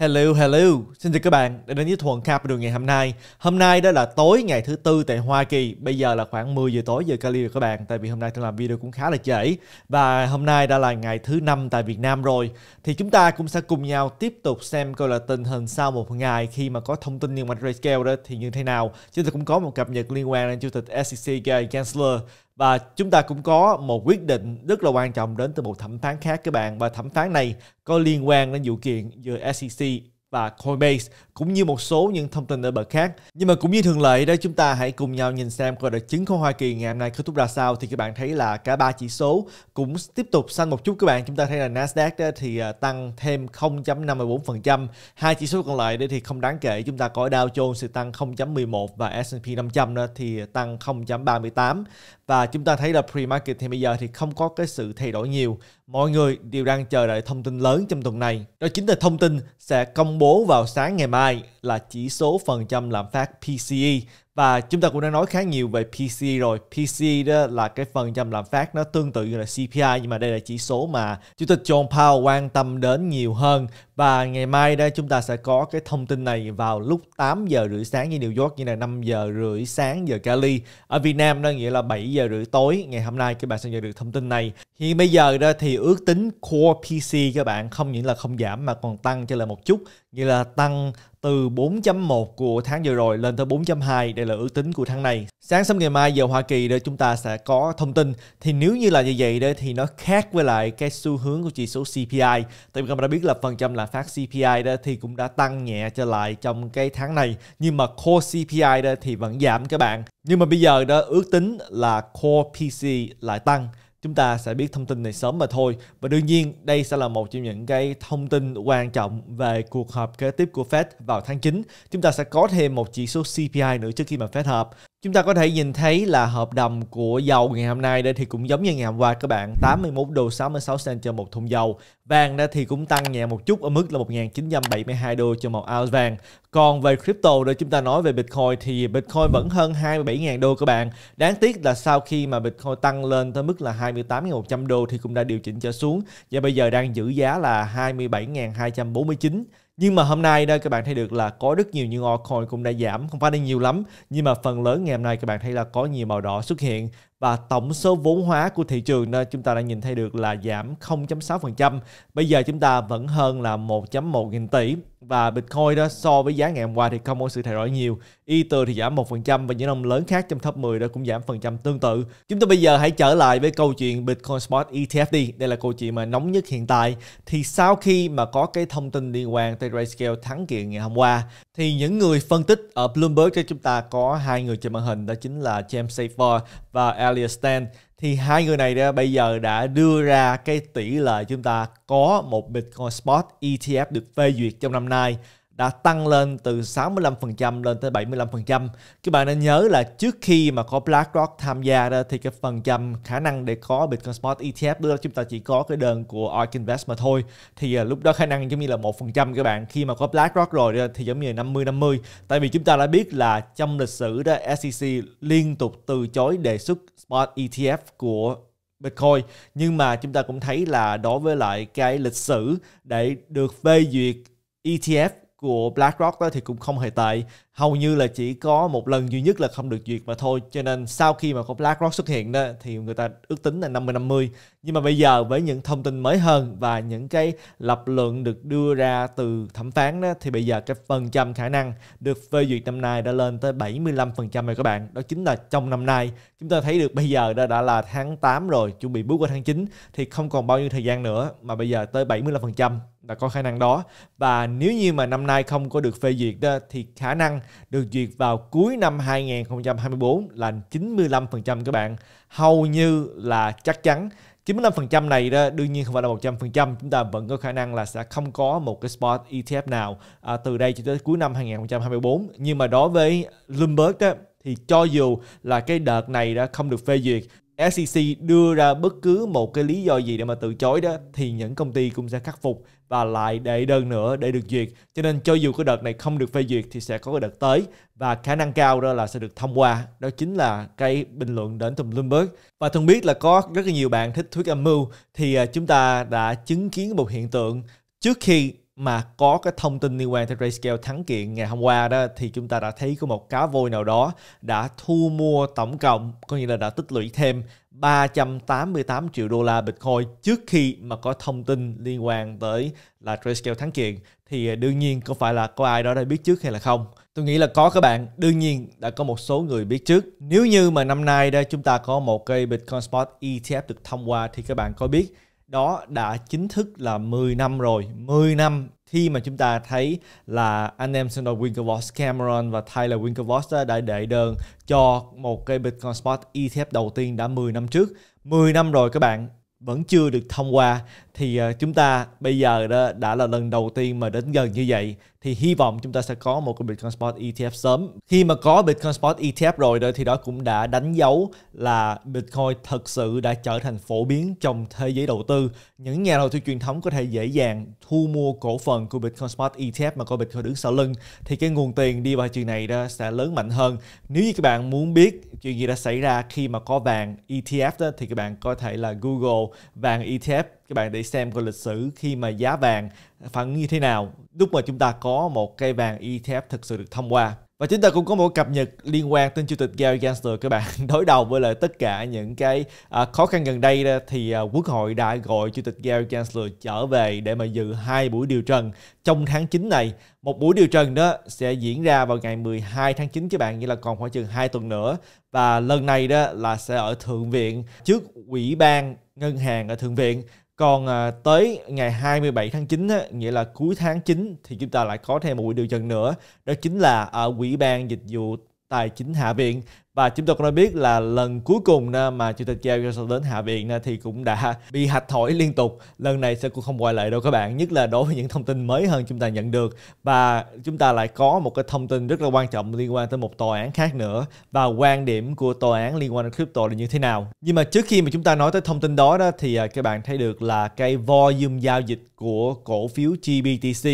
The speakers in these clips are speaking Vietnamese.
Hello, hello. Xin chào các bạn đã đến với Thuận đường ngày hôm nay. Hôm nay đó là tối ngày thứ tư tại Hoa Kỳ. Bây giờ là khoảng 10 giờ tối giờ Cali rồi các bạn. Tại vì hôm nay tôi làm video cũng khá là trễ. Và hôm nay đã là ngày thứ năm tại Việt Nam rồi. Thì chúng ta cũng sẽ cùng nhau tiếp tục xem coi là tình hình sau một ngày khi mà có thông tin liên quan Grayscale đó thì như thế nào. Chúng ta cũng có một cập nhật liên quan đến Chủ tịch SEC Gary Gensler và chúng ta cũng có một quyết định rất là quan trọng đến từ một thẩm phán khác các bạn và thẩm phán này có liên quan đến vụ kiện giữa SEC và Coinbase cũng như một số những thông tin ở bậc khác. Nhưng mà cũng như thường lệ đó chúng ta hãy cùng nhau nhìn xem coi là chứng khoán Hoa Kỳ ngày hôm nay kết thúc ra sao thì các bạn thấy là cả ba chỉ số cũng tiếp tục xanh một chút các bạn. Chúng ta thấy là Nasdaq đó thì à, tăng thêm 0.54%, hai chỉ số còn lại đó thì không đáng kể. Chúng ta có Dow Jones thì tăng 0.11 và S&P 500 đó thì tăng 0.38 và chúng ta thấy là pre-market thì bây giờ thì không có cái sự thay đổi nhiều. Mọi người đều đang chờ đợi thông tin lớn trong tuần này. Đó chính là thông tin sẽ công bố vào sáng ngày mai MSCI là chỉ số phần trăm lạm phát PCE và chúng ta cũng đã nói khá nhiều về PCE rồi. PCE đó là cái phần trăm lạm phát nó tương tự như là CPI nhưng mà đây là chỉ số mà Chủ tịch John Powell quan tâm đến nhiều hơn và ngày mai đó chúng ta sẽ có cái thông tin này vào lúc 8 giờ rưỡi sáng như New York như là 5 giờ rưỡi sáng giờ Cali. Ở Việt Nam đó nghĩa là 7 giờ rưỡi tối ngày hôm nay các bạn sẽ nhận được thông tin này. Hiện bây giờ đó thì ước tính core PCE các bạn không những là không giảm mà còn tăng cho lại một chút như là tăng từ 4.1 của tháng vừa rồi lên tới 4.2 đây là ước tính của tháng này sáng sớm ngày mai giờ Hoa Kỳ để chúng ta sẽ có thông tin thì nếu như là như vậy đấy thì nó khác với lại cái xu hướng của chỉ số CPI tại vì các bạn đã biết là phần trăm lạm phát CPI đó thì cũng đã tăng nhẹ trở lại trong cái tháng này nhưng mà core CPI đó thì vẫn giảm các bạn nhưng mà bây giờ đó ước tính là core PC lại tăng chúng ta sẽ biết thông tin này sớm mà thôi. Và đương nhiên đây sẽ là một trong những cái thông tin quan trọng về cuộc họp kế tiếp của Fed vào tháng 9. Chúng ta sẽ có thêm một chỉ số CPI nữa trước khi mà Fed họp. Chúng ta có thể nhìn thấy là hợp đồng của dầu ngày hôm nay đây thì cũng giống như ngày hôm qua các bạn 81 đô 66 cent cho một thùng dầu. Vàng đó thì cũng tăng nhẹ một chút ở mức là 1972 đô cho một ounce vàng. Còn về crypto để chúng ta nói về Bitcoin thì Bitcoin vẫn hơn 27.000 đô các bạn. Đáng tiếc là sau khi mà Bitcoin tăng lên tới mức là 28.100 đô thì cũng đã điều chỉnh trở xuống và bây giờ đang giữ giá là 27.249 nhưng mà hôm nay đây các bạn thấy được là có rất nhiều những altcoin cũng đã giảm không phải là nhiều lắm nhưng mà phần lớn ngày hôm nay các bạn thấy là có nhiều màu đỏ xuất hiện và tổng số vốn hóa của thị trường đó chúng ta đã nhìn thấy được là giảm 0.6%. Bây giờ chúng ta vẫn hơn là 1.1 nghìn tỷ và Bitcoin đó so với giá ngày hôm qua thì không có sự thay đổi nhiều. Ether thì giảm 1% và những ông lớn khác trong top 10 đó cũng giảm phần trăm tương tự. Chúng ta bây giờ hãy trở lại với câu chuyện Bitcoin Spot ETF đi. Đây là câu chuyện mà nóng nhất hiện tại. Thì sau khi mà có cái thông tin liên quan tới Grayscale thắng kiện ngày hôm qua thì những người phân tích ở Bloomberg cho chúng ta có hai người trên màn hình đó chính là James Safer và Elliot Stan thì hai người này đã, bây giờ đã đưa ra cái tỷ lệ chúng ta có một Bitcoin spot ETF được phê duyệt trong năm nay đã tăng lên từ 65% lên tới 75%. Các bạn nên nhớ là trước khi mà có BlackRock tham gia đó thì cái phần trăm khả năng để có Bitcoin Spot ETF lúc đó chúng ta chỉ có cái đơn của ARK Invest mà thôi. Thì à, lúc đó khả năng giống như là 1% các bạn. Khi mà có BlackRock rồi thì giống như là 50-50. Tại vì chúng ta đã biết là trong lịch sử đó SEC liên tục từ chối đề xuất Spot ETF của Bitcoin nhưng mà chúng ta cũng thấy là đối với lại cái lịch sử để được phê duyệt ETF của BlackRock đó thì cũng không hề tệ hầu như là chỉ có một lần duy nhất là không được duyệt mà thôi cho nên sau khi mà có BlackRock xuất hiện đó thì người ta ước tính là 50 50 nhưng mà bây giờ với những thông tin mới hơn và những cái lập luận được đưa ra từ thẩm phán đó thì bây giờ cái phần trăm khả năng được phê duyệt năm nay đã lên tới 75% rồi các bạn đó chính là trong năm nay chúng ta thấy được bây giờ đã, đã là tháng 8 rồi chuẩn bị bước qua tháng 9 thì không còn bao nhiêu thời gian nữa mà bây giờ tới 75% là có khả năng đó và nếu như mà năm nay không có được phê duyệt đó thì khả năng được duyệt vào cuối năm 2024 là 95% các bạn. Hầu như là chắc chắn 95% này đó đương nhiên không phải là 100% chúng ta vẫn có khả năng là sẽ không có một cái spot ETF nào à, từ đây cho tới cuối năm 2024 nhưng mà đối với Bloomberg đó, thì cho dù là cái đợt này đã không được phê duyệt SEC đưa ra bất cứ một cái lý do gì để mà từ chối đó thì những công ty cũng sẽ khắc phục và lại đệ đơn nữa để được duyệt. Cho nên cho dù cái đợt này không được phê duyệt thì sẽ có cái đợt tới và khả năng cao đó là sẽ được thông qua. Đó chính là cái bình luận đến từ Bloomberg. Và thường biết là có rất là nhiều bạn thích thuyết âm mưu thì à, chúng ta đã chứng kiến một hiện tượng trước khi mà có cái thông tin liên quan tới Grayscale thắng kiện ngày hôm qua đó thì chúng ta đã thấy có một cá voi nào đó đã thu mua tổng cộng có nghĩa là đã tích lũy thêm 388 triệu đô la Bitcoin trước khi mà có thông tin liên quan tới là Grayscale thắng kiện thì à, đương nhiên có phải là có ai đó đã biết trước hay là không tôi nghĩ là có các bạn đương nhiên đã có một số người biết trước nếu như mà năm nay đây chúng ta có một cây Bitcoin Spot ETF được thông qua thì các bạn có biết đó đã chính thức là 10 năm rồi 10 năm khi mà chúng ta thấy là anh em Sandor Winklevoss Cameron và Tyler Winklevoss đã đệ đơn cho một cây Bitcoin Spot ETF đầu tiên đã 10 năm trước 10 năm rồi các bạn vẫn chưa được thông qua thì ờ, chúng ta bây giờ đó đã là lần đầu tiên mà đến gần như vậy thì hy vọng chúng ta sẽ có một cái Bitcoin Spot ETF sớm. Khi mà có Bitcoin Spot ETF rồi đó thì đó cũng đã đánh dấu là Bitcoin thực sự đã trở thành phổ biến trong thế giới đầu tư. Những nhà đầu tư truyền thống có thể dễ dàng thu mua cổ phần của Bitcoin Spot ETF mà có Bitcoin đứng sau lưng thì cái nguồn tiền đi vào chuyện này đó sẽ lớn mạnh hơn. Nếu như các bạn muốn biết chuyện gì đã xảy ra khi mà có vàng ETF đó thì các bạn có thể là Google vàng ETF các bạn để xem coi lịch sử khi mà giá vàng phản như thế nào lúc mà chúng ta có một cây vàng ETF thực sự được thông qua và chúng ta cũng có một cập nhật liên quan tới chủ tịch Gary Gensler các bạn đối đầu với lại tất cả những cái à, khó khăn gần đây thì à, quốc hội đã gọi chủ tịch Gary Gensler trở về để mà dự hai buổi điều trần trong tháng 9 này một buổi điều trần đó sẽ diễn ra vào ngày 12 tháng 9 các bạn nghĩa là còn khoảng chừng 2 tuần nữa và lần này đó là sẽ ở thượng viện trước ủy ban ngân hàng ở thượng viện còn à, tới ngày 27 tháng 9 nghĩa là cuối tháng 9 thì chúng ta lại có thêm một buổi điều trần nữa đó chính là ở quỹ ban Dịch vụ Tài chính Hạ viện và chúng tôi cũng đã biết là lần cuối cùng mà chủ tịch Jair Bolsonaro đến hạ viện thì cũng đã bị hạch thổi liên tục lần này sẽ cũng không ngoại lệ đâu các bạn nhất là đối với những thông tin mới hơn chúng ta nhận được và chúng ta lại có một cái thông tin rất là quan trọng liên quan tới một tòa án khác nữa và quan điểm của tòa án liên quan đến crypto là như thế nào nhưng mà trước khi mà chúng ta nói tới thông tin đó đó thì à, các bạn thấy được là cái volume giao dịch của cổ phiếu GBTC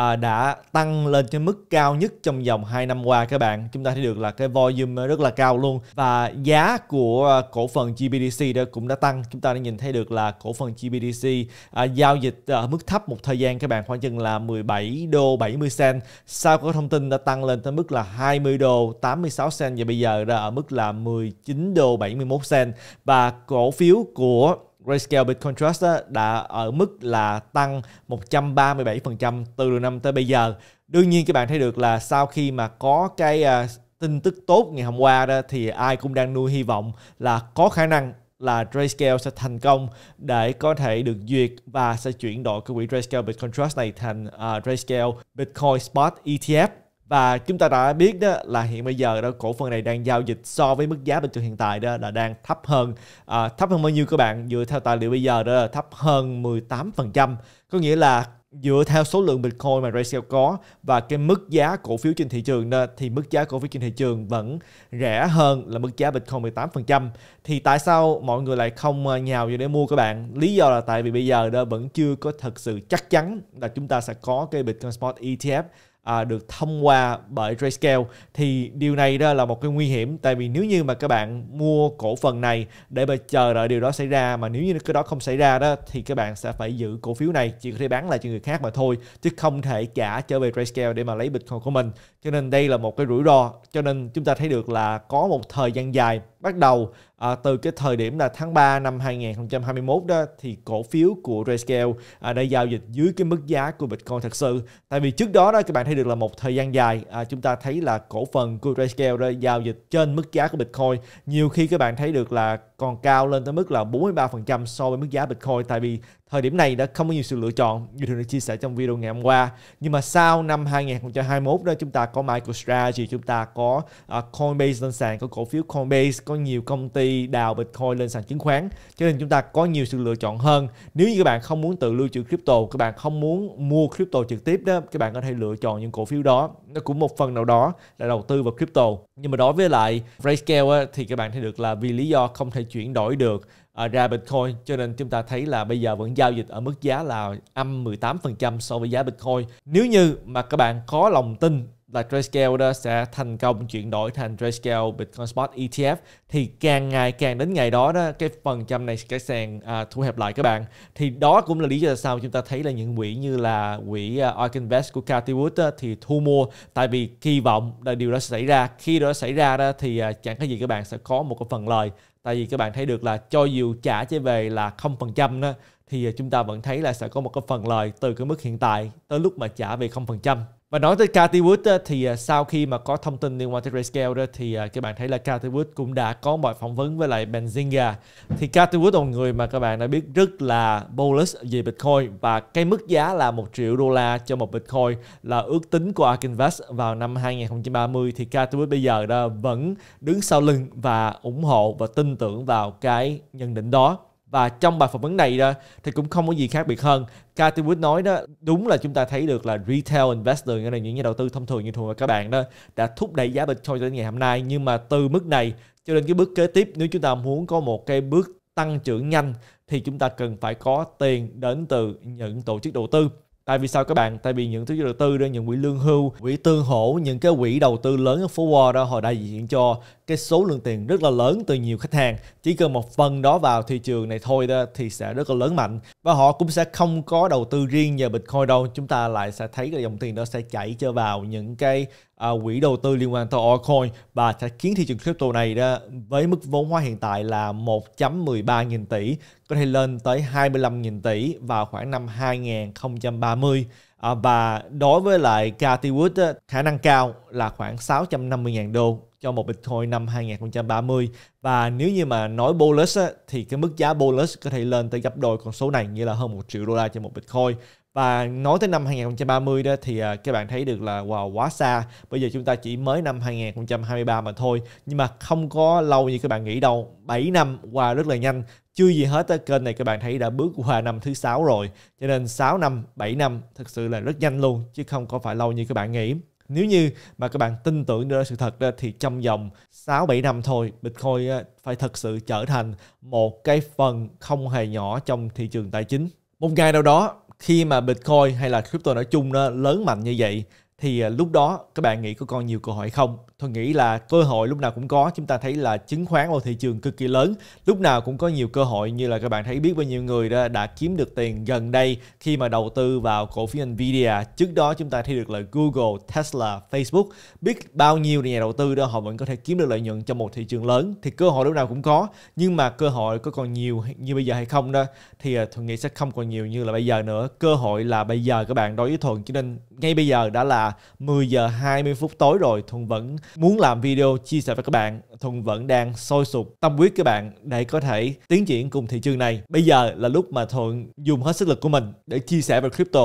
à, đã tăng lên cái mức cao nhất trong vòng 2 năm qua các bạn. Chúng ta thấy được là cái volume rất là cao luôn và giá của à, cổ phần GBDC đó cũng đã tăng. Chúng ta đã nhìn thấy được là cổ phần GBDC à, giao dịch ở à, mức thấp một thời gian các bạn khoảng chừng là 17 đô 70 sen. Sau có thông tin đã tăng lên tới mức là 20 đô 86 sen và bây giờ đã ở mức là 19 đô 71 sen và cổ phiếu của Grayscale Bitcoin Trust đã ở mức là tăng 137% từ năm tới bây giờ. Đương nhiên các bạn thấy được là sau khi mà có cái à, tin tức tốt ngày hôm qua đó thì ai cũng đang nuôi hy vọng là có khả năng là Grayscale sẽ thành công để có thể được duyệt và sẽ chuyển đổi cái quỹ Grayscale Bitcoin Trust này thành uh, Bitcoin Spot ETF và chúng ta đã biết đó là hiện bây giờ đó cổ phần này đang giao dịch so với mức giá bình thường hiện tại đó là đang thấp hơn à, thấp hơn bao nhiêu các bạn dựa theo tài liệu bây giờ đó là thấp hơn 18% có nghĩa là dựa theo số lượng Bitcoin mà Raycell có và cái mức giá cổ phiếu trên thị trường đó, thì mức giá cổ phiếu trên thị trường vẫn rẻ hơn là mức giá Bitcoin 18%. Thì tại sao mọi người lại không à, nhào vô để mua các bạn? Lý do là tại vì bây giờ đó vẫn chưa có thật sự chắc chắn là chúng ta sẽ có cái Bitcoin Spot ETF à, được thông qua bởi Trayscale thì điều này đó là một cái nguy hiểm tại vì nếu như mà các bạn mua cổ phần này để mà chờ đợi điều đó xảy ra mà nếu như cái đó không xảy ra đó thì các bạn sẽ phải giữ cổ phiếu này chỉ có thể bán lại cho người khác mà thôi chứ không thể trả trở về Trayscale để mà lấy Bitcoin của mình cho nên đây là một cái rủi ro cho nên chúng ta thấy được là có một thời gian dài bắt đầu à, từ cái thời điểm là tháng 3 năm 2021 đó thì cổ phiếu của RayScale à, đã giao dịch dưới cái mức giá của Bitcoin thật sự tại vì trước đó đó các bạn thấy được là một thời gian dài à, chúng ta thấy là cổ phần của RayScale đã giao dịch trên mức giá của Bitcoin nhiều khi các bạn thấy được là còn cao lên tới mức là 43% so với mức giá Bitcoin tại vì thời điểm này đã không có nhiều sự lựa chọn như thường được chia sẻ trong video ngày hôm qua nhưng mà sau năm 2021 đó chúng ta có MicroStrategy chúng ta có à, Coinbase lên sàn có cổ phiếu Coinbase có nhiều công ty đào Bitcoin lên sàn chứng khoán cho nên chúng ta có nhiều sự lựa chọn hơn nếu như các bạn không muốn tự lưu trữ crypto các bạn không muốn mua crypto trực tiếp đó các bạn có thể lựa chọn những cổ phiếu đó nó cũng một phần nào đó là đầu tư vào crypto nhưng mà đối với lại Grayscale thì các bạn thấy được là vì lý do không thể chuyển đổi được à, ra Bitcoin cho nên chúng ta thấy là bây giờ vẫn giao dịch ở mức giá là âm 18% so với giá Bitcoin nếu như mà các bạn có lòng tin là Grayscale đó sẽ thành công chuyển đổi thành Grayscale Bitcoin Spot ETF thì càng ngày càng đến ngày đó đó cái phần trăm này sẽ sàn à, thu hẹp lại các bạn thì đó cũng là lý do tại sao chúng ta thấy là những quỹ như là quỹ uh, à, Ark Invest của Cathy Wood đó, thì thu mua tại vì kỳ vọng là điều đó sẽ xảy ra khi đó xảy ra đó thì uh, chẳng có gì các bạn sẽ có một cái phần lời tại vì các bạn thấy được là cho dù trả trở về là không phần trăm đó thì à, chúng ta vẫn thấy là sẽ có một cái phần lời từ cái mức hiện tại tới lúc mà trả về không phần trăm và nói tới Cathy Wood thì à, sau khi mà có thông tin liên quan tới Grayscale đó thì à, các bạn thấy là Cathy Wood cũng đã có mọi phỏng vấn với lại Benzinga. Thì Cathy Wood là một người mà các bạn đã biết rất là bullish về Bitcoin và cái mức giá là 1 triệu đô la cho một Bitcoin là ước tính của Arkinvest vào năm 2030 thì Cathy Wood bây giờ đã vẫn đứng sau lưng và ủng hộ và tin tưởng vào cái nhận định đó và trong bài phỏng vấn này đó thì cũng không có gì khác biệt hơn Cathy Wood nói đó đúng là chúng ta thấy được là retail investor nghĩa là những nhà đầu tư thông thường như thường các bạn đó đã thúc đẩy giá Bitcoin cho đến ngày hôm nay nhưng mà từ mức này cho đến cái bước kế tiếp nếu chúng ta muốn có một cái bước tăng trưởng nhanh thì chúng ta cần phải có tiền đến từ những tổ chức đầu tư Tại vì sao các bạn? Tại vì những tổ chức đầu tư đó, những quỹ lương hưu, quỹ tương hỗ, những cái quỹ đầu tư lớn ở phố Wall đó họ đại diện cho cái số lượng tiền rất là lớn từ nhiều khách hàng chỉ cần một phần đó vào thị trường này thôi đó thì sẽ rất là lớn mạnh và họ cũng sẽ không có đầu tư riêng vào bitcoin đâu chúng ta lại sẽ thấy cái dòng tiền đó sẽ chảy cho vào những cái à, quỹ đầu tư liên quan tới altcoin và sẽ khiến thị trường crypto này đó với mức vốn hóa hiện tại là 1.13 nghìn tỷ có thể lên tới 25 nghìn tỷ vào khoảng năm 2030 À, và đối với lại Cathy Wood á, khả năng cao là khoảng 650.000 đô cho một Bitcoin năm 2030 và nếu như mà nói bullish á, thì cái mức giá bullish có thể lên tới gấp đôi con số này như là hơn một triệu đô la cho một Bitcoin và nói tới năm 2030 đó thì à, các bạn thấy được là wow, quá xa bây giờ chúng ta chỉ mới năm 2023 mà thôi nhưng mà không có lâu như các bạn nghĩ đâu 7 năm qua wow, rất là nhanh chưa gì hết tới kênh này các bạn thấy đã bước qua năm thứ sáu rồi cho nên 6 năm 7 năm thực sự là rất nhanh luôn chứ không có phải lâu như các bạn nghĩ nếu như mà các bạn tin tưởng đó sự thật đó, thì trong vòng 6 7 năm thôi Bitcoin phải thật sự trở thành một cái phần không hề nhỏ trong thị trường tài chính. Một ngày nào đó khi mà Bitcoin hay là crypto nói chung nó lớn mạnh như vậy thì à, lúc đó các bạn nghĩ có còn nhiều cơ hội không? Tôi nghĩ là cơ hội lúc nào cũng có. Chúng ta thấy là chứng khoán một thị trường cực kỳ lớn. Lúc nào cũng có nhiều cơ hội như là các bạn thấy biết bao nhiêu người đã, đã kiếm được tiền gần đây khi mà đầu tư vào cổ phiếu Nvidia. Trước đó chúng ta thấy được là Google, Tesla, Facebook. Biết bao nhiêu nhà đầu tư đó họ vẫn có thể kiếm được lợi nhuận trong một thị trường lớn. Thì cơ hội lúc nào cũng có. Nhưng mà cơ hội có còn nhiều như bây giờ hay không đó thì à, tôi nghĩ sẽ không còn nhiều như là bây giờ nữa. Cơ hội là bây giờ các bạn đối với Thuận cho nên ngay bây giờ đã là 10 giờ 20 phút tối rồi Thuận vẫn muốn làm video chia sẻ với các bạn thuận vẫn đang sôi sục tâm huyết các bạn để có thể tiến triển cùng thị trường này bây giờ là lúc mà thuận dùng hết sức lực của mình để chia sẻ về crypto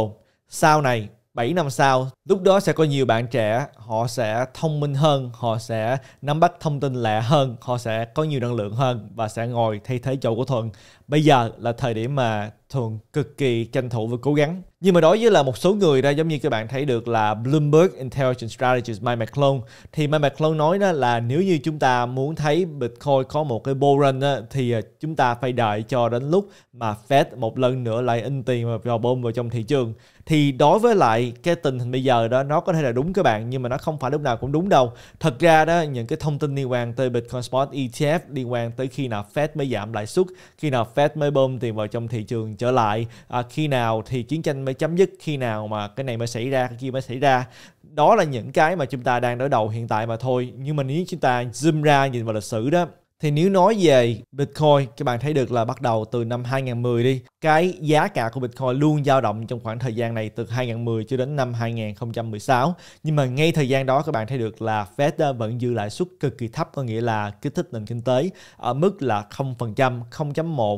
sau này 7 năm sau, lúc đó sẽ có nhiều bạn trẻ, họ sẽ thông minh hơn, họ sẽ nắm bắt thông tin lạ hơn, họ sẽ có nhiều năng lượng hơn và sẽ ngồi thay thế chỗ của Thuận. Bây giờ là thời điểm mà Thuận cực kỳ tranh thủ và cố gắng. Nhưng mà đối với là một số người ra giống như các bạn thấy được là Bloomberg Intelligence Strategies Mike McClone thì Mike McClone nói đó là nếu như chúng ta muốn thấy Bitcoin có một cái bull run đó, thì à, chúng ta phải đợi cho đến lúc mà Fed một lần nữa lại in tiền vào bơm vào trong thị trường thì đối với lại cái tình hình bây giờ đó nó có thể là đúng các bạn nhưng mà nó không phải lúc nào cũng đúng đâu thật ra đó những cái thông tin liên quan tới Bitcoin Spot ETF liên quan tới khi nào Fed mới giảm lãi suất khi nào Fed mới bơm tiền vào trong thị trường trở lại à, khi nào thì chiến tranh mới chấm dứt khi nào mà cái này mới xảy ra cái kia mới xảy ra đó là những cái mà chúng ta đang đối đầu hiện tại mà thôi nhưng mà nếu chúng ta zoom ra nhìn vào lịch sử đó thì nếu nói về Bitcoin các bạn thấy được là bắt đầu từ năm 2010 đi cái giá cả của Bitcoin luôn dao động trong khoảng thời gian này từ 2010 cho đến năm 2016 nhưng mà ngay thời gian đó các bạn thấy được là Fed vẫn giữ lãi suất cực kỳ thấp có nghĩa là kích thích nền kinh tế ở mức là 0%, 0.1,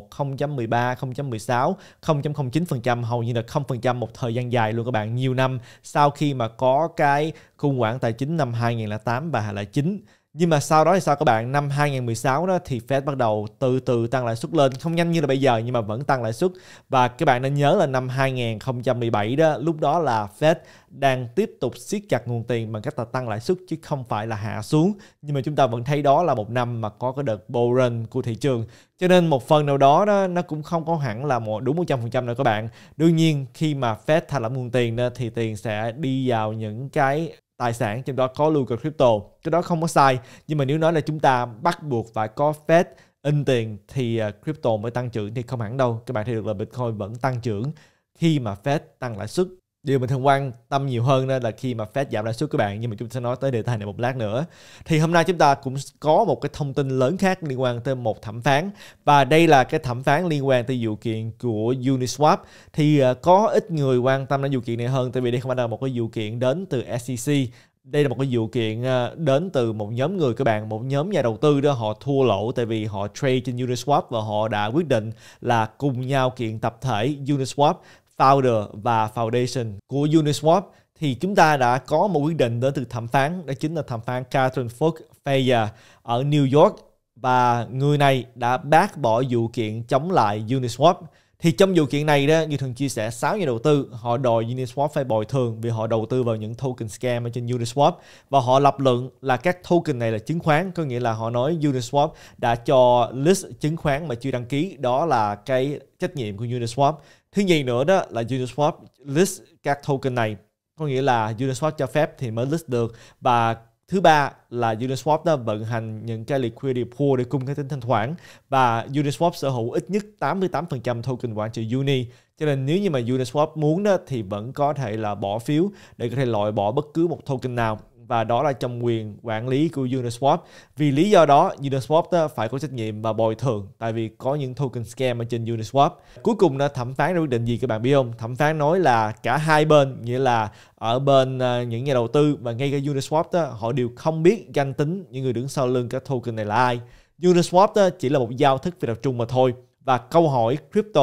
0.13, 0.16, 0.09% hầu như là 0% một thời gian dài luôn các bạn nhiều năm sau khi mà có cái khủng hoảng tài chính năm 2008 và 2009 nhưng mà sau đó thì sao các bạn? Năm 2016 đó thì Fed bắt đầu từ từ tăng lãi suất lên, không nhanh như là bây giờ nhưng mà vẫn tăng lãi suất. Và các bạn nên nhớ là năm 2017 đó, lúc đó là Fed đang tiếp tục siết chặt nguồn tiền bằng cách là tăng lãi suất chứ không phải là hạ xuống. Nhưng mà chúng ta vẫn thấy đó là một năm mà có cái đợt bull run của thị trường. Cho nên một phần nào đó, đó nó cũng không có hẳn là một đúng 100% đâu các bạn. Đương nhiên khi mà Fed thả lỏng nguồn tiền đó, thì tiền sẽ đi vào những cái tài sản trong đó có luôn cả crypto cái đó không có sai nhưng mà nếu nói là chúng ta bắt buộc phải có Fed in tiền thì à, crypto mới tăng trưởng thì không hẳn đâu các bạn thấy được là Bitcoin vẫn tăng trưởng khi mà Fed tăng lãi suất điều mình thường quan tâm nhiều hơn đó là khi mà Fed giảm lãi suất các bạn nhưng mà chúng ta sẽ nói tới đề tài này một lát nữa thì hôm nay chúng ta cũng có một cái thông tin lớn khác liên quan tới một thẩm phán và đây là cái thẩm phán liên quan tới vụ kiện của Uniswap thì ờ, có ít người quan tâm đến vụ kiện này hơn tại vì đây không phải là một cái vụ kiện đến từ SEC đây là một cái vụ kiện ờ, đến từ một nhóm người các bạn một nhóm nhà đầu tư đó họ thua lỗ tại vì họ trade trên Uniswap và họ đã quyết định là cùng nhau kiện tập thể Uniswap Founder và Foundation của Uniswap thì chúng ta đã có một quyết định đến từ thẩm phán đó chính là thẩm phán Catherine Fox Fayer ở New York và người này đã bác bỏ vụ kiện chống lại Uniswap. Thì trong vụ kiện này đó, như thường chia sẻ sáu nhà đầu tư họ đòi Uniswap phải bồi thường vì họ đầu tư vào những token scam ở trên Uniswap và họ lập luận là các token này là chứng khoán, có nghĩa là họ nói Uniswap đã cho list chứng khoán mà chưa đăng ký, đó là cái trách nhiệm của Uniswap. Thứ nhì nữa đó là Uniswap list các token này có nghĩa là Uniswap cho phép thì mới list được và thứ ba là Uniswap đã vận hành những cái liquidity pool để cung cái tính thanh khoản và Uniswap sở hữu ít nhất 88% token quản trị Uni cho nên nếu như mà Uniswap muốn đó thì vẫn có thể là bỏ phiếu để có thể loại bỏ bất cứ một token nào và đó là trong quyền quản lý của Uniswap. Vì lý do đó, Uniswap phải có trách nhiệm và bồi thường tại vì có những token scam ở trên Uniswap. Cuối cùng đã thẩm phán ra quyết định gì các bạn biết không? Thẩm phán nói là cả hai bên, nghĩa là ở bên ờ, những nhà đầu tư và ngay cả Uniswap đó, họ đều không biết danh tính những người đứng sau lưng các token này là ai. Uniswap đó chỉ là một giao thức phi tập trung mà thôi. Và câu hỏi crypto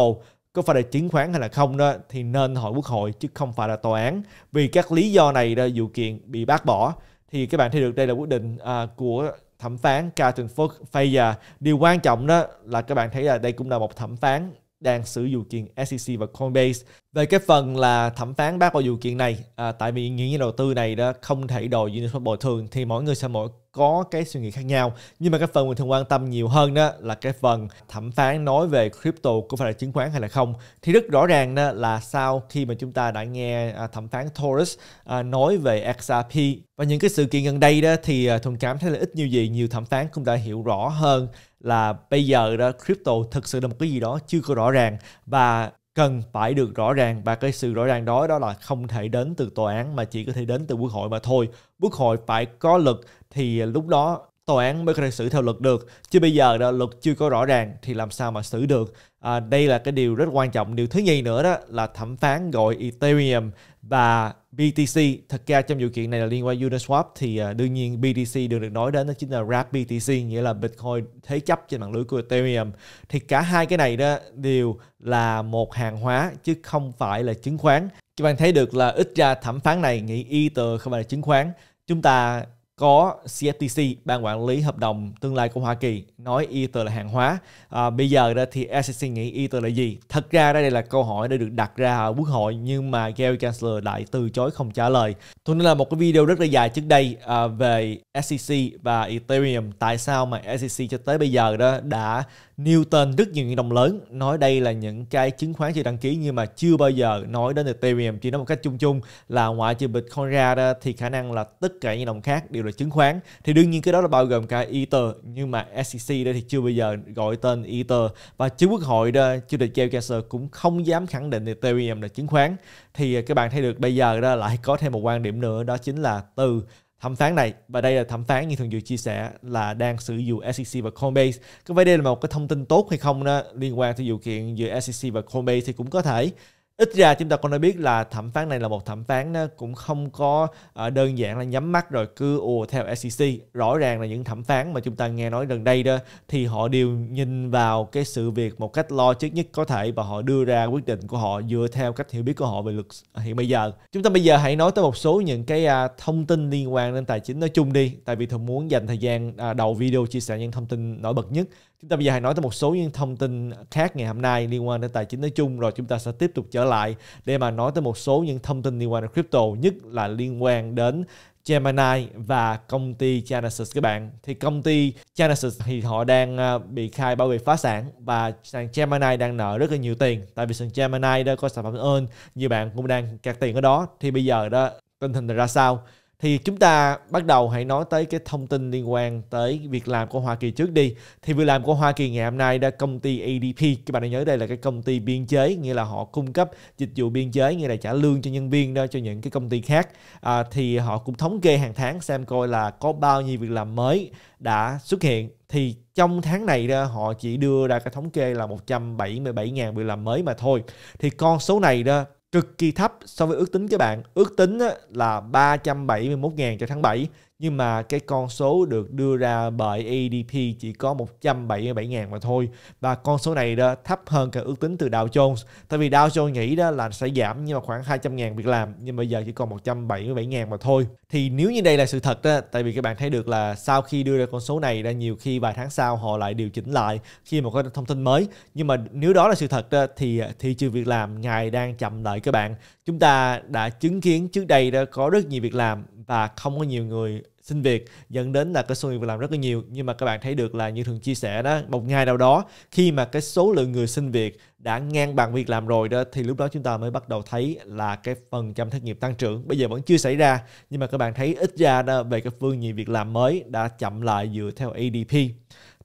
có phải là chứng khoán hay là không đó thì nên hỏi quốc hội chứ không phải là tòa án vì các lý do này đó vụ kiện bị bác bỏ thì các bạn thấy được đây là quyết định à, của thẩm phán Catherine Fox Fayer điều quan trọng đó là các bạn thấy là đây cũng là một thẩm phán đang xử vụ kiện SEC và Coinbase về cái phần là thẩm phán bác bỏ vụ kiện này à, tại vì những nhà đầu tư này đó không thể đòi unit bồi thường thì mỗi người sẽ mỗi có cái suy nghĩ khác nhau nhưng mà cái phần mình thường quan tâm nhiều hơn đó là cái phần thẩm phán nói về crypto có phải là chứng khoán hay là không thì rất rõ ràng đó là sau khi mà chúng ta đã nghe à, thẩm phán Torres à, nói về XRP và những cái sự kiện gần đây đó thì à, thường cảm thấy là ít nhiều gì nhiều thẩm phán cũng đã hiểu rõ hơn là bây giờ đó crypto thực sự là một cái gì đó chưa có rõ ràng và cần phải được rõ ràng và cái sự rõ ràng đó đó là không thể đến từ tòa án mà chỉ có thể đến từ quốc hội mà thôi quốc hội phải có lực thì à, lúc đó tòa án mới có thể xử theo luật được chứ bây giờ đó luật chưa có rõ ràng thì làm sao mà xử được à, đây là cái điều rất quan trọng điều thứ nhì nữa đó là thẩm phán gọi Ethereum và BTC thật ra trong vụ kiện này là liên quan Uniswap thì à, đương nhiên BTC được được nói đến đó chính là Wrap BTC nghĩa là Bitcoin thế chấp trên mạng lưới của Ethereum thì cả hai cái này đó đều là một hàng hóa chứ không phải là chứng khoán các bạn thấy được là ít ra thẩm phán này nghĩ Ether không phải là chứng khoán chúng ta có CFTC, ban quản lý hợp đồng tương lai của Hoa Kỳ nói Ether là hàng hóa. À, bây giờ đó thì SEC nghĩ Ether là gì? Thật ra đây là câu hỏi đã được đặt ra ở Quốc hội nhưng mà Gary Gensler lại từ chối không trả lời. Tôi nên là một cái video rất là dài trước đây à, về SEC và Ethereum. Tại sao mà SEC cho tới bây giờ đó đã Newton rất nhiều những đồng lớn nói đây là những cái chứng khoán chưa đăng ký nhưng mà chưa bao giờ nói đến Ethereum chỉ nói một cách chung chung là ngoại trừ Bitcoin ra đó, thì khả năng là tất cả những đồng khác đều là chứng khoán thì đương nhiên cái đó là bao gồm cả Ether nhưng mà SEC đây thì chưa bao giờ gọi tên Ether và chính quốc hội đó chủ tịch Jeff Kessler cũng không dám khẳng định Ethereum là chứng khoán thì các bạn thấy được bây giờ đó lại có thêm một quan điểm nữa đó chính là từ thẩm phán này và đây là thẩm phán như thường dự chia sẻ là đang sử dụng SEC và Coinbase có vấn đề là một cái thông tin tốt hay không đó liên quan tới vụ kiện giữa SEC và Coinbase thì cũng có thể ít ra chúng ta còn đã biết là thẩm phán này là một thẩm phán nó cũng không có ờ, đơn giản là nhắm mắt rồi cứ ùa theo SEC rõ ràng là những thẩm phán mà chúng ta nghe nói gần đây đó thì họ đều nhìn vào cái sự việc một cách lo trước nhất có thể và họ đưa ra quyết định của họ dựa theo cách hiểu biết của họ về luật hiện bây giờ chúng ta bây giờ hãy nói tới một số những cái à, thông tin liên quan đến tài chính nói chung đi tại vì thường muốn dành thời gian à, đầu video chia sẻ những thông tin nổi bật nhất Chúng ta bây giờ hãy nói tới một số những thông tin khác ngày hôm nay liên quan đến tài chính nói chung rồi chúng ta sẽ tiếp tục trở lại để mà nói tới một số những thông tin liên quan đến crypto nhất là liên quan đến Gemini và công ty Genesis các bạn. Thì công ty Genesis thì họ đang ờ, bị khai báo bị phá sản và sàn Gemini đang nợ rất là nhiều tiền. Tại vì sàn Gemini đó có sản phẩm ơn, nhiều bạn cũng đang cạt tiền ở đó. Thì bây giờ đó tình hình là ra sao? thì chúng ta bắt đầu hãy nói tới cái thông tin liên quan tới việc làm của Hoa Kỳ trước đi thì việc làm của Hoa Kỳ ngày hôm nay đã công ty ADP các bạn hãy nhớ đây là cái công ty biên chế nghĩa là họ cung cấp dịch vụ biên chế nghĩa là trả lương cho nhân viên đó cho những cái công ty khác à, thì họ cũng thống kê hàng tháng xem coi là có bao nhiêu việc làm mới đã xuất hiện thì trong tháng này đó họ chỉ đưa ra cái thống kê là 177.000 việc làm mới mà thôi thì con số này đó cực kỳ thấp so với ước tính các bạn. Ước tính là 371.000 cho tháng 7 nhưng mà cái con số được đưa ra bởi ADP chỉ có 177.000 mà thôi và con số này đó thấp hơn cả ước tính từ Dow Jones tại vì Dow Jones nghĩ đó là sẽ giảm nhưng mà khoảng 200.000 việc làm nhưng bây giờ chỉ còn 177.000 mà thôi thì nếu như đây là sự thật đó tại vì các bạn thấy được là sau khi đưa ra con số này ra nhiều khi vài tháng sau họ lại điều chỉnh lại khi mà có thông tin mới nhưng mà nếu đó là sự thật đó, thì thị trường việc làm ngày đang chậm lại các bạn chúng ta đã chứng kiến trước đây đã có rất nhiều việc làm và không có nhiều người xin việc dẫn đến là cái số người việc làm rất là nhiều nhưng mà các bạn thấy được là như thường chia sẻ đó một ngày nào đó khi mà cái số lượng người xin việc đã ngang bằng việc làm rồi đó thì lúc đó chúng ta mới bắt đầu thấy là cái phần trăm thất nghiệp tăng trưởng bây giờ vẫn chưa xảy ra nhưng mà các bạn thấy ít ra đó về cái phương nhiều việc làm mới đã chậm lại dựa theo ADP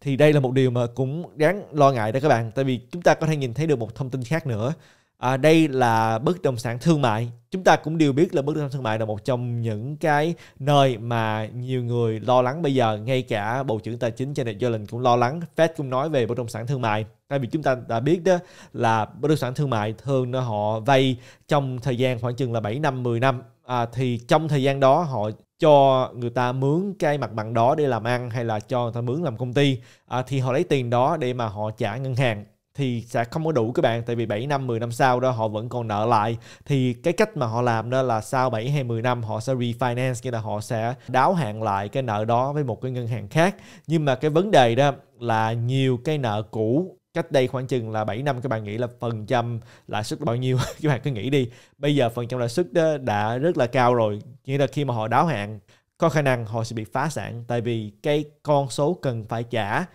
thì đây là một điều mà cũng đáng lo ngại đó các bạn tại vì chúng ta có thể nhìn thấy được một thông tin khác nữa à, đây là bất động sản thương mại chúng ta cũng đều biết là bất động sản thương mại là một trong những cái nơi mà nhiều người lo lắng bây giờ ngay cả bộ trưởng tài chính Janet Yellen cũng lo lắng Fed cũng nói về bất động sản thương mại tại vì chúng ta đã biết đó là bất động sản thương mại thường nó họ vay trong thời gian khoảng chừng là 7 năm 10 năm à, thì trong thời gian đó họ cho người ta mướn cái mặt bằng đó để làm ăn hay là cho người ta mướn làm công ty à, thì họ lấy tiền đó để mà họ trả ngân hàng thì sẽ không có đủ các bạn tại vì 7 năm 10 năm sau đó họ vẫn còn nợ lại thì cái cách mà họ làm đó là sau 7 hay 10 năm họ sẽ refinance nghĩa là họ sẽ đáo hạn lại cái nợ đó với một cái ngân hàng khác nhưng mà cái vấn đề đó là nhiều cái nợ cũ cách đây khoảng chừng là 7 năm các bạn nghĩ là phần trăm lãi suất bao nhiêu các bạn cứ nghĩ đi bây giờ phần trăm lãi suất đó đã rất là cao rồi nghĩa là khi mà họ đáo hạn có khả năng họ sẽ bị phá sản tại vì cái con số cần phải trả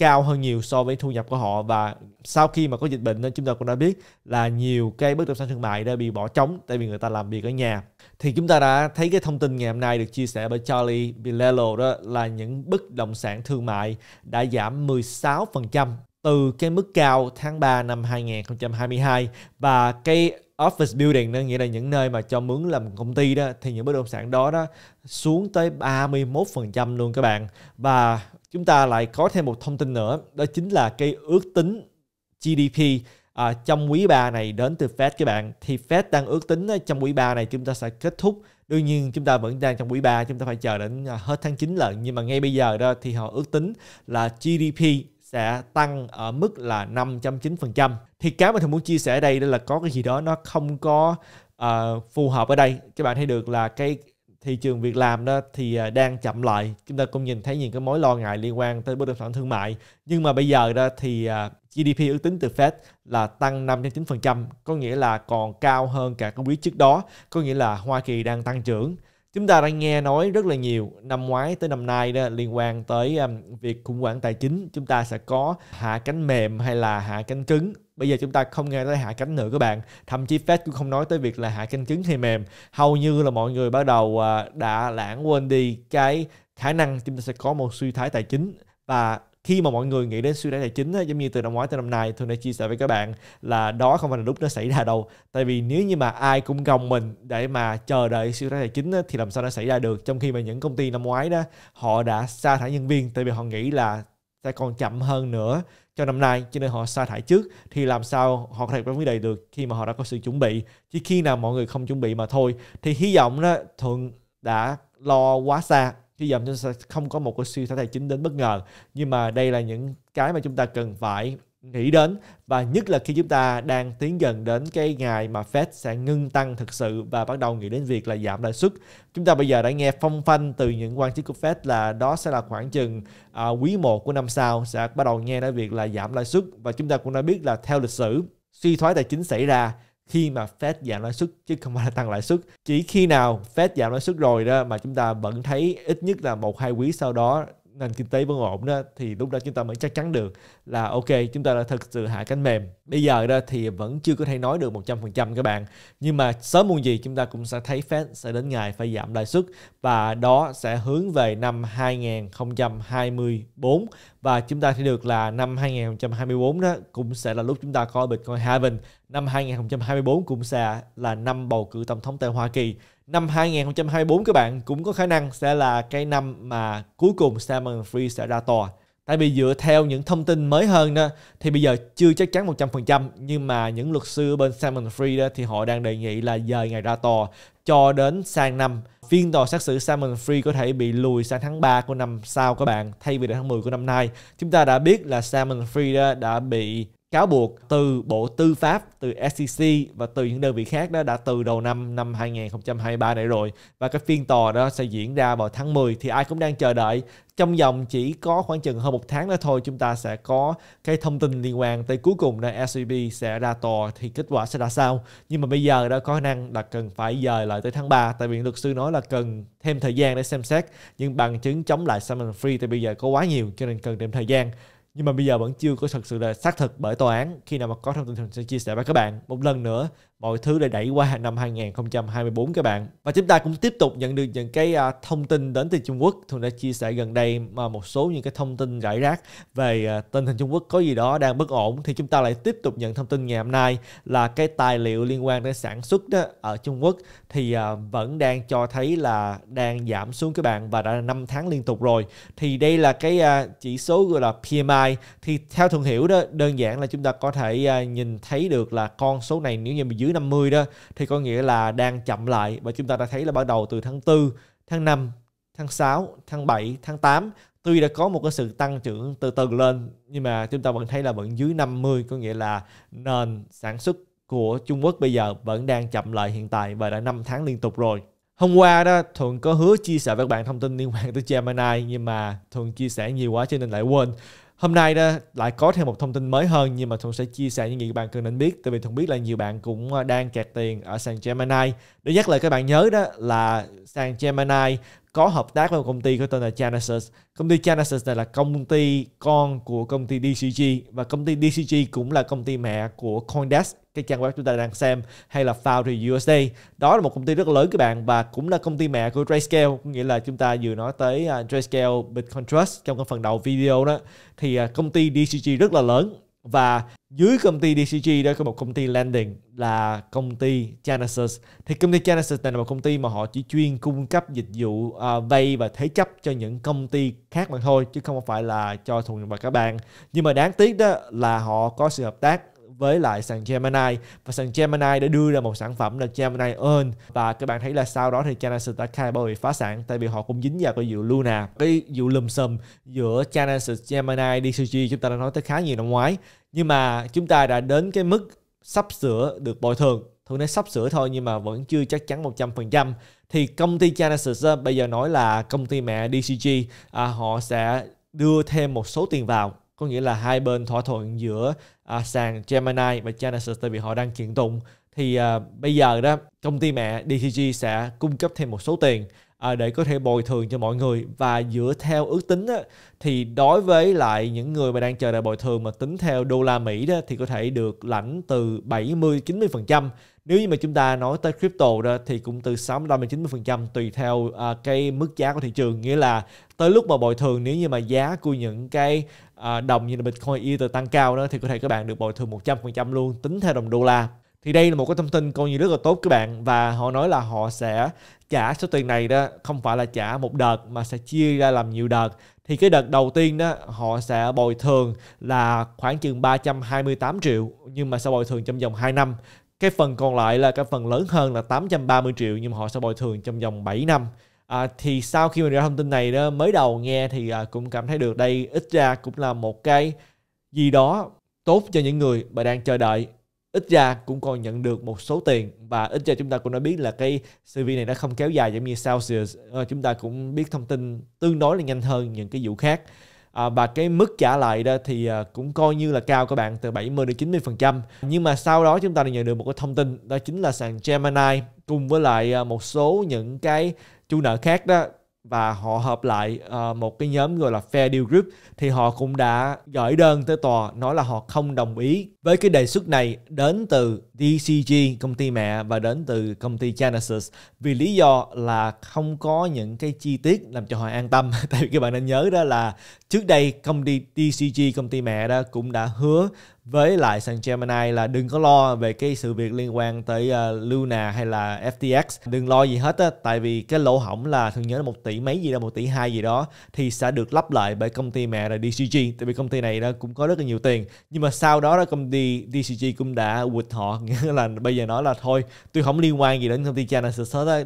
cao hơn nhiều so với thu nhập của họ và sau khi mà có dịch bệnh nên chúng ta cũng đã biết là nhiều cái bất động sản thương mại đã bị bỏ trống tại vì người ta làm việc ở nhà thì chúng ta đã thấy cái thông tin ngày hôm nay được chia sẻ bởi Charlie Bilello đó là những bất động sản thương mại đã giảm 16% từ cái mức cao tháng 3 năm 2022 và cái office building đó nghĩa là những nơi mà cho mướn làm công ty đó thì những bất động sản đó đó xuống tới 31% luôn các bạn và chúng ta lại có thêm một thông tin nữa đó chính là cái ước tính GDP à, trong quý 3 này đến từ Fed các bạn thì Fed đang ước tính trong quý 3 này chúng ta sẽ kết thúc đương nhiên chúng ta vẫn đang trong quý 3 chúng ta phải chờ đến à, hết tháng 9 lận nhưng mà ngay bây giờ đó thì họ ước tính là GDP sẽ tăng ở mức là 5.9% thì cái mà tôi muốn chia sẻ ở đây đó là có cái gì đó nó không có uh, phù hợp ở đây các bạn thấy được là cái thị trường việc làm đó thì à, đang chậm lại chúng ta cũng nhìn thấy những cái mối lo ngại liên quan tới bất động sản thương mại nhưng mà bây giờ đó thì à, GDP ước tính từ Fed là tăng 5.9% có nghĩa là còn cao hơn cả cái quý trước đó có nghĩa là Hoa Kỳ đang tăng trưởng chúng ta đang nghe nói rất là nhiều năm ngoái tới năm nay đó liên quan tới um, việc khủng hoảng tài chính chúng ta sẽ có hạ cánh mềm hay là hạ cánh cứng bây giờ chúng ta không nghe tới hạ cánh nữa các bạn thậm chí Fed cũng không nói tới việc là hạ cánh cứng hay mềm hầu như là mọi người bắt đầu à, đã lãng quên đi cái khả năng chúng ta sẽ có một suy thoái tài chính và khi mà mọi người nghĩ đến suy đẩy tài chính á, giống như từ năm ngoái tới năm nay tôi đã chia sẻ với các bạn là đó không phải là lúc nó xảy ra đâu tại vì nếu như mà ai cũng gồng mình để mà chờ đợi suy đẩy tài chính á, thì làm sao nó xảy ra được trong khi mà những công ty năm ngoái đó họ đã sa thải nhân viên tại vì họ nghĩ là sẽ còn chậm hơn nữa cho năm nay cho nên họ sa thải trước thì làm sao họ có thể có vấn đề được khi mà họ đã có sự chuẩn bị Chỉ khi nào mọi người không chuẩn bị mà thôi thì hy vọng đó thuận đã lo quá xa hy vọng chúng ta không có một cái suy thoái tài chính đến bất ngờ nhưng mà đây là những cái mà chúng ta cần phải nghĩ đến và nhất là khi chúng ta đang tiến dần đến cái ngày mà Fed sẽ ngưng tăng thực sự và bắt đầu nghĩ đến việc là giảm lãi suất. Chúng ta bây giờ đã nghe phong phanh từ những quan chức của Fed là đó sẽ là khoảng chừng à, quý 1 của năm sau sẽ bắt đầu nghe nói việc là giảm lãi suất và chúng ta cũng đã biết là theo lịch sử suy thoái tài chính xảy ra khi mà Fed giảm lãi suất chứ không phải là tăng lãi suất. Chỉ khi nào Fed giảm lãi suất rồi đó mà chúng ta vẫn thấy ít nhất là một hai quý sau đó nền kinh tế vẫn ổn đó thì lúc đó chúng ta mới chắc chắn được là ok chúng ta đã thực sự hạ cánh mềm bây giờ đó thì vẫn chưa có thể nói được 100% các bạn nhưng mà sớm muộn gì chúng ta cũng sẽ thấy Fed sẽ đến ngày phải giảm lãi suất và đó sẽ hướng về năm 2024 và chúng ta thấy được là năm 2024 đó cũng sẽ là lúc chúng ta coi Bitcoin halving năm 2024 cũng sẽ là năm bầu cử tổng thống tại Hoa Kỳ năm 2024 các bạn cũng có khả năng sẽ là cái năm mà cuối cùng Salmon Free sẽ ra tòa. Tại vì dựa theo những thông tin mới hơn đó thì bây giờ chưa chắc chắn 100% nhưng mà những luật sư bên Salmon Free đó thì họ đang đề nghị là dời ngày ra tòa cho đến sang năm. Phiên tòa xét xử Salmon Free có thể bị lùi sang tháng 3 của năm sau các bạn thay vì là tháng 10 của năm nay. Chúng ta đã biết là Salmon Free đó đã bị cáo buộc từ Bộ Tư pháp, từ SEC và từ những đơn vị khác đó đã từ đầu năm năm 2023 này rồi và cái phiên tòa đó sẽ diễn ra vào tháng 10 thì ai cũng đang chờ đợi trong vòng chỉ có khoảng chừng hơn một tháng nữa thôi chúng ta sẽ có cái thông tin liên quan tới cuối cùng là SCB e sẽ ra tòa thì kết quả sẽ ra sao nhưng mà bây giờ đã có khả năng là cần phải dời lại tới tháng 3 tại vì luật sư nói là cần thêm thời gian để xem xét nhưng bằng chứng chống lại Simon Free thì bây giờ có quá nhiều cho nên cần thêm thời gian nhưng mà bây giờ vẫn chưa có thật sự là xác thực bởi tòa án khi nào mà có thông tin thì sẽ chia sẻ với các bạn một lần nữa mọi thứ để đẩy qua năm 2024 các bạn. Và chúng ta cũng tiếp tục nhận được những cái à, thông tin đến từ Trung Quốc. Thường đã chia sẻ gần đây mà một số những cái thông tin rải rác về à, tình hình Trung Quốc có gì đó đang bất ổn thì chúng ta lại tiếp tục nhận thông tin ngày hôm nay là cái tài liệu liên quan đến sản xuất đó ở Trung Quốc thì à, vẫn đang cho thấy là đang giảm xuống các bạn và đã 5 tháng liên tục rồi. Thì đây là cái chỉ số gọi là PMI thì theo thường hiểu đó đơn giản là chúng ta có thể nhìn thấy được là con số này nếu như mà dưới dưới 50 đó thì có nghĩa là đang chậm lại và chúng ta đã thấy là bắt đầu từ tháng 4, tháng 5, tháng 6, tháng 7, tháng 8 tuy đã có một cái sự tăng trưởng từ từ lên nhưng mà chúng ta vẫn thấy là vẫn dưới 50 có nghĩa là nền sản xuất của Trung Quốc bây giờ vẫn đang chậm lại hiện tại và đã 5 tháng liên tục rồi. Hôm qua đó Thuận có hứa chia sẻ với các bạn thông tin liên quan tới Gemini nhưng mà Thuận chia sẻ nhiều quá cho nên lại quên. Hôm nay đó, lại có thêm một thông tin mới hơn nhưng mà Thuận sẽ chia sẻ những gì các bạn cần nên biết tại vì Thuận biết là nhiều bạn cũng ờ, đang kẹt tiền ở sàn Gemini. Để nhắc lại các bạn nhớ đó là sàn Gemini có hợp tác với một công ty có tên là Genesis. Công ty Genesis này là công ty con của công ty DCG và công ty DCG cũng là công ty mẹ của CoinDesk, cái trang web chúng ta đang xem hay là Foundry USD. Đó là một công ty rất lớn các bạn và cũng là công ty mẹ của Grayscale, có nghĩa là chúng ta vừa nói tới à, Grayscale Bitcoin Trust trong cái phần đầu video đó thì à, công ty DCG rất là lớn và dưới công ty DCG đó có một công ty landing là công ty Genesis thì công ty Genesis này là một công ty mà họ chỉ chuyên cung cấp dịch vụ uh, vay và thế chấp cho những công ty khác mà thôi chứ không phải là cho thuần và các bạn nhưng mà đáng tiếc đó là họ có sự hợp tác với lại sàn Gemini và sàn Gemini đã đưa ra một sản phẩm là Gemini Earn và các bạn thấy là sau đó thì Genesis đã khai bởi phá sản tại vì họ cũng dính vào cái vụ Luna cái vụ lùm xùm giữa Genesis Gemini DCG chúng ta đã nói tới khá nhiều năm ngoái nhưng mà chúng ta đã đến cái mức sắp sửa được bồi thường thường nói sắp sửa thôi nhưng mà vẫn chưa chắc chắn 100% thì công ty Genesis bây giờ nói là công ty mẹ DCG à, họ sẽ đưa thêm một số tiền vào có nghĩa là hai bên thỏa thuận giữa à, sàn Gemini và Genesis tại vì họ đang kiện tụng thì à, bây giờ đó công ty mẹ DTG sẽ cung cấp thêm một số tiền à, để có thể bồi thường cho mọi người và dựa theo ước tính á, thì đối với lại những người mà đang chờ đợi bồi thường mà tính theo đô la Mỹ đó thì có thể được lãnh từ 70 90% nếu như mà chúng ta nói tới crypto đó thì cũng từ 65 đến 90% tùy theo à, cái mức giá của thị trường nghĩa là tới lúc mà bồi thường nếu như mà giá của những cái à, đồng như là Bitcoin Ether tăng cao đó thì có thể các bạn được bồi thường 100% luôn tính theo đồng đô la thì đây là một cái thông tin coi như rất là tốt các bạn và họ nói là họ sẽ trả số tiền này đó không phải là trả một đợt mà sẽ chia ra làm nhiều đợt thì cái đợt đầu tiên đó họ sẽ bồi thường là khoảng chừng 328 triệu nhưng mà sẽ bồi thường trong vòng 2 năm cái phần còn lại là cái phần lớn hơn là 830 triệu nhưng mà họ sẽ bồi thường trong vòng 7 năm à, thì sau khi mình ra thông tin này đó mới đầu nghe thì à, cũng cảm thấy được đây ít ra cũng là một cái gì đó tốt cho những người mà đang chờ đợi ít ra cũng còn nhận được một số tiền và ít ra chúng ta cũng đã biết là cái sự việc này nó không kéo dài giống như Celsius à, chúng ta cũng biết thông tin tương đối là nhanh hơn những cái vụ khác à, và cái mức trả lại đó thì à, cũng coi như là cao các bạn từ 70 đến 90 phần trăm nhưng mà sau đó chúng ta nhận được một cái thông tin đó chính là sàn Gemini cùng với lại à, một số những cái chủ nợ khác đó và họ hợp lại uh, một cái nhóm gọi là Fair Deal Group thì họ cũng đã gửi đơn tới tòa nói là họ không đồng ý với cái đề xuất này đến từ DCG, công ty mẹ và đến từ công ty Genesis vì lý do là không có những cái chi tiết làm cho họ an tâm. Tại vì các bạn nên nhớ đó là trước đây công ty DCG, công ty mẹ đó cũng đã hứa với lại sàn Gemini là đừng có lo về cái sự việc liên quan tới ờ, Luna hay là FTX đừng lo gì hết á tại vì cái lỗ hỏng là thường nhớ là một tỷ mấy gì đó một tỷ hai gì đó thì sẽ được lắp lại bởi công ty mẹ là DCG tại vì công ty này đó cũng có rất là nhiều tiền nhưng mà sau đó đó công ty DCG cũng đã quỵt họ là bây giờ nói là thôi tôi không liên quan gì đến công ty cha này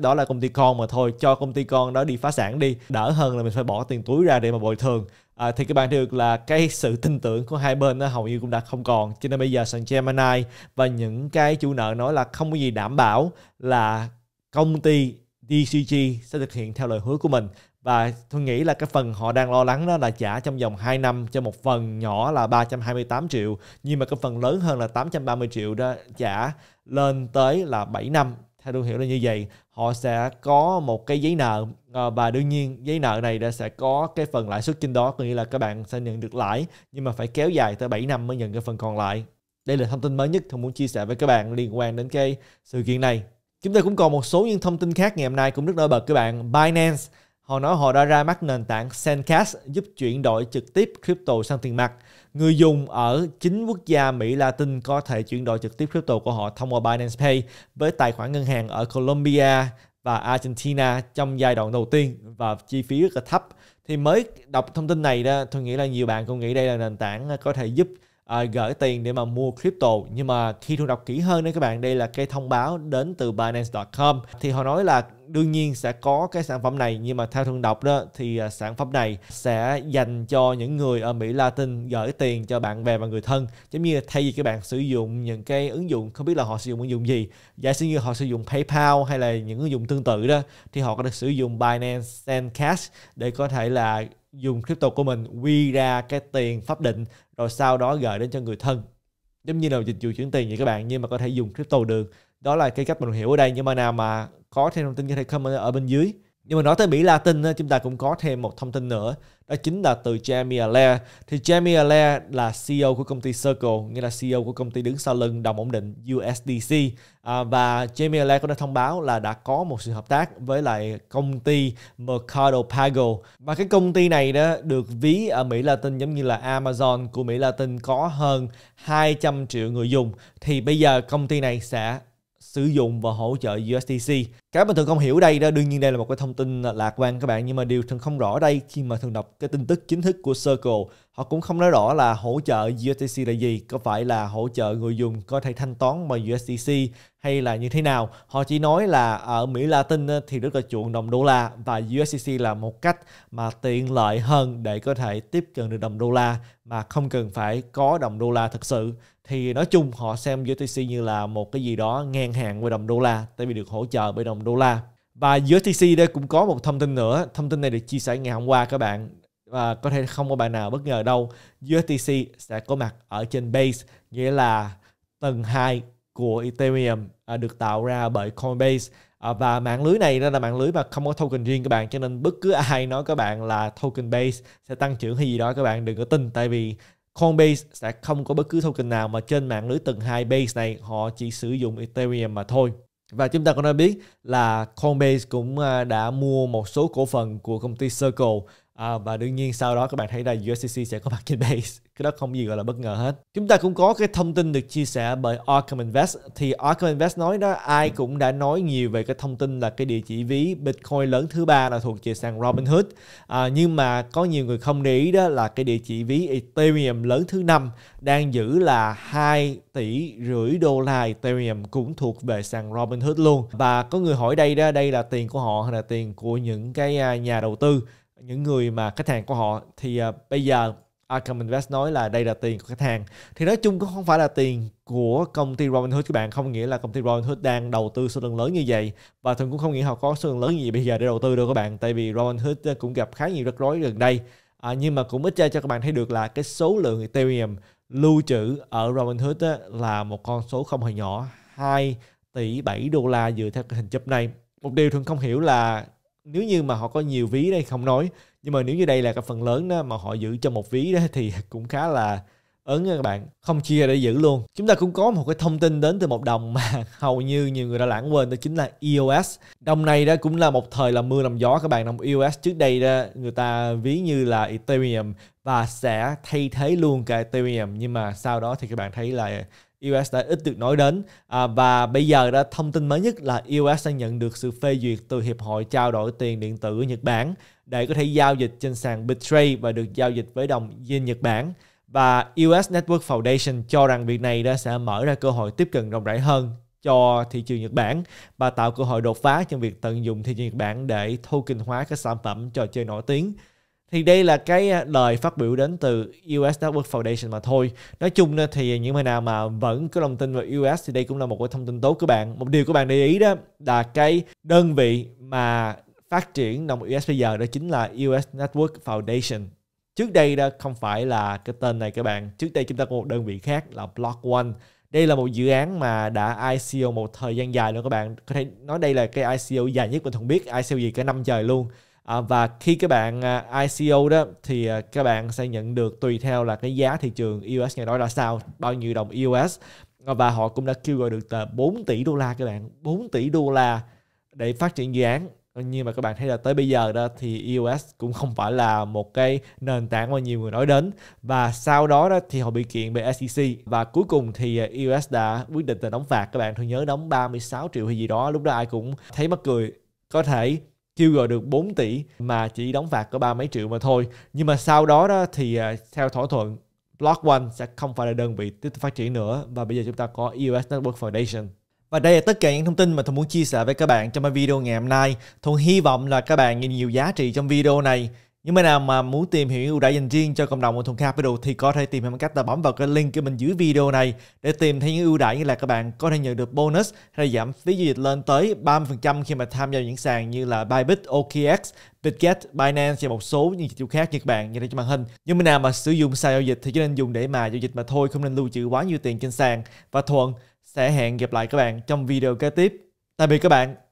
đó là công ty con mà thôi cho công ty con đó đi phá sản đi đỡ hơn là mình phải bỏ tiền túi ra để mà bồi thường à, thì các bạn thấy được là cái sự tin tưởng của hai bên nó hầu như cũng đã không còn cho nên bây giờ sàn Gemini và những cái chủ nợ nói là không có gì đảm bảo là công ty DCG sẽ thực hiện theo lời hứa của mình và tôi nghĩ là cái phần họ đang lo lắng đó là trả trong vòng 2 năm cho một phần nhỏ là 328 triệu nhưng mà cái phần lớn hơn là 830 triệu đó trả lên tới là 7 năm theo tôi hiểu là như vậy họ sẽ có một cái giấy nợ ờ, và đương nhiên giấy nợ này đã sẽ có cái phần lãi suất trên đó có nghĩa là các bạn sẽ nhận được lãi nhưng mà phải kéo dài tới 7 năm mới nhận cái phần còn lại đây là thông tin mới nhất tôi muốn chia sẻ với các bạn liên quan đến cái sự kiện này chúng ta cũng còn một số những thông tin khác ngày hôm nay cũng rất nổi bật các bạn Binance Họ nói họ đã ra mắt nền tảng Sandcast giúp chuyển đổi trực tiếp crypto sang tiền mặt. Người dùng ở chính quốc gia Mỹ Latin có thể chuyển đổi trực tiếp crypto của họ thông qua Binance Pay với tài khoản ngân hàng ở Colombia và Argentina trong giai đoạn đầu tiên và chi phí rất là thấp. Thì mới đọc thông tin này đó, tôi nghĩ là nhiều bạn cũng nghĩ đây là nền tảng có thể giúp uh, gửi tiền để mà mua crypto nhưng mà khi thu đọc kỹ hơn đấy các bạn đây là cái thông báo đến từ Binance.com thì họ nói là đương nhiên sẽ có cái sản phẩm này nhưng mà theo thường đọc đó thì à, sản phẩm này sẽ dành cho những người ở Mỹ Latin gửi tiền cho bạn bè và người thân giống như thay vì các bạn sử dụng những cái ứng dụng không biết là họ sử dụng ứng dụng gì giả sử như họ sử dụng PayPal hay là những ứng dụng tương tự đó thì họ có được sử dụng Binance Send Cash để có thể là dùng crypto của mình quy ra cái tiền pháp định rồi sau đó gửi đến cho người thân giống như là dịch vụ chuyển tiền vậy các bạn nhưng mà có thể dùng crypto được đó là cái cách mình hiểu ở đây nhưng mà nào mà có thêm thông tin có thể comment ở bên dưới nhưng mà nói tới Mỹ Latin chúng ta cũng có thêm một thông tin nữa đó chính là từ Jamie Allaire thì Jamie Allaire là CEO của công ty Circle nghĩa là CEO của công ty đứng sau lưng đồng ổn định USDC à, và Jamie Allaire cũng đã thông báo là đã có một sự hợp tác với lại công ty Mercado Pago và cái công ty này đó được ví ở Mỹ Latin giống như là Amazon của Mỹ Latin có hơn 200 triệu người dùng thì bây giờ công ty này sẽ sử dụng và hỗ trợ USDC. Các mà thường không hiểu đây đó, đương nhiên đây là một cái thông tin lạc quan các bạn nhưng mà điều thường không rõ đây khi mà thường đọc cái tin tức chính thức của Circle, họ cũng không nói rõ là hỗ trợ USDC là gì, có phải là hỗ trợ người dùng có thể thanh toán bằng USDC hay là như thế nào. Họ chỉ nói là ở Mỹ Latin thì rất là chuộng đồng đô la và USDC là một cách mà tiện lợi hơn để có thể tiếp cận được đồng đô la mà không cần phải có đồng đô la thực sự thì nói chung họ xem USDC như là một cái gì đó ngang hàng với đồng đô la tại vì được hỗ trợ bởi đồng đô la và USDC đây cũng có một thông tin nữa thông tin này được chia sẻ ngày hôm qua các bạn và có thể không có bạn nào bất ngờ đâu USDC sẽ có mặt ở trên base nghĩa là tầng 2 của Ethereum à, được tạo ra bởi Coinbase à, và mạng lưới này là mạng lưới mà không có token riêng các bạn cho nên bất cứ ai nói các bạn là token base sẽ tăng trưởng hay gì đó các bạn đừng có tin tại vì Coinbase sẽ không có bất cứ token nào mà trên mạng lưới tầng 2 base này họ chỉ sử dụng Ethereum mà thôi. Và chúng ta cũng đã biết là Coinbase cũng à, đã mua một số cổ phần của công ty Circle À, và đương nhiên sau đó các bạn thấy là USDC sẽ có mặt trên base cái đó không gì gọi là bất ngờ hết chúng ta cũng có cái thông tin được chia sẻ bởi Arkham Invest thì Arkham Invest nói đó ai cũng đã nói nhiều về cái thông tin là cái địa chỉ ví Bitcoin lớn thứ ba là thuộc về sàn Robinhood à, nhưng mà có nhiều người không để ý đó là cái địa chỉ ví Ethereum lớn thứ năm đang giữ là 2 tỷ rưỡi đô la Ethereum cũng thuộc về sàn Robinhood luôn và có người hỏi đây đó đây là tiền của họ hay là tiền của những cái à, nhà đầu tư những người mà khách hàng của họ thì uh, bây giờ Arkham Invest nói là đây là tiền của khách hàng thì nói chung cũng không phải là tiền của công ty Robinhood các bạn không nghĩa là công ty Robinhood đang đầu tư số lượng lớn như vậy và thường cũng không nghĩa họ có số lượng lớn như vậy bây giờ để đầu tư được các bạn tại vì Robinhood à, cũng gặp khá nhiều rắc rối gần đây à, nhưng mà cũng ít ra cho các bạn thấy được là cái số lượng Ethereum lưu trữ ở Robinhood á, là một con số không hề nhỏ 2 tỷ 7 đô la dựa theo cái hình chụp này một điều thường không hiểu là nếu như mà họ có nhiều ví đây không nói nhưng mà nếu như đây là cái phần lớn đó mà họ giữ cho một ví đó thì cũng khá là ấn nha các bạn không chia để giữ luôn chúng ta cũng có một cái thông tin đến từ một đồng mà hầu như nhiều người đã lãng quên đó chính là EOS đồng này đó cũng là một thời là mưa làm gió các bạn đồng EOS trước đây đó người ta ví như là Ethereum và sẽ thay thế luôn cả Ethereum nhưng mà sau đó thì các bạn thấy là iOS đã ít được nói đến à, và bây giờ đã thông tin mới nhất là iOS đã nhận được sự phê duyệt từ hiệp hội trao đổi tiền điện tử Nhật Bản để có thể giao dịch trên sàn Bitrate và được giao dịch với đồng yen Nhật Bản và US Network Foundation cho rằng việc này đã sẽ mở ra cơ hội tiếp cận rộng rãi hơn cho thị trường Nhật Bản và tạo cơ hội đột phá trong việc tận dụng thị trường Nhật Bản để token hóa các sản phẩm trò chơi nổi tiếng thì đây là cái à, lời phát biểu đến từ US Network Foundation mà thôi nói chung thì những người nào mà vẫn có lòng tin vào US thì đây cũng là một cái thông tin tốt của bạn một điều của bạn để ý đó là cái đơn vị mà phát triển đồng US bây giờ đó chính là US Network Foundation trước đây đó không phải là cái tên này các bạn trước đây chúng ta có một đơn vị khác là Block One đây là một dự án mà đã ICO một thời gian dài nữa các bạn có thể nói đây là cái ICO dài nhất mình không biết ICO gì cả năm trời luôn à, và khi các bạn à, ICO đó thì à, các bạn sẽ nhận được tùy theo là cái giá thị trường EOS ngày đó là sao bao nhiêu đồng EOS và họ cũng đã kêu gọi được tờ 4 tỷ đô la các bạn 4 tỷ đô la để phát triển dự án nhưng mà các bạn thấy là tới bây giờ đó thì iOS cũng không phải là một cái nền tảng mà nhiều người nói đến và sau đó đó thì họ bị kiện về SEC và cuối cùng thì iOS à, đã quyết định là đóng phạt các bạn thường nhớ đóng 36 triệu hay gì đó lúc đó ai cũng thấy mắc cười có thể kêu gọi được 4 tỷ mà chỉ đóng phạt có ba mấy triệu mà thôi. Nhưng mà sau đó, đó thì à, theo thỏa thuận Block One sẽ không phải là đơn vị tiếp tục phát triển nữa và bây giờ chúng ta có EOS Network Foundation. Và đây là tất cả những thông tin mà Thuận muốn chia sẻ với các bạn trong video ngày hôm nay. Thuận hy vọng là các bạn nhìn nhiều giá trị trong video này. Những bạn nào mà muốn tìm hiểu ưu đãi dành riêng cho cộng đồng của Thùng Capital thì có thể tìm hiểu bằng cách là bấm vào cái link ở mình dưới video này để tìm thấy những ưu đãi như là các bạn có thể nhận được bonus hay giảm phí giao dịch lên tới 30% khi mà tham gia những sàn như là Bybit, OKX, Bitget, Binance và một số những dịch vụ khác như các bạn nhìn thấy trên màn hình. Nhưng mà nào mà sử dụng sàn giao dịch thì chỉ nên dùng để mà giao dịch mà thôi, không nên lưu trữ quá nhiều tiền trên sàn. Và Thuận sẽ hẹn gặp lại các bạn trong video kế tiếp. Tạm biệt các bạn.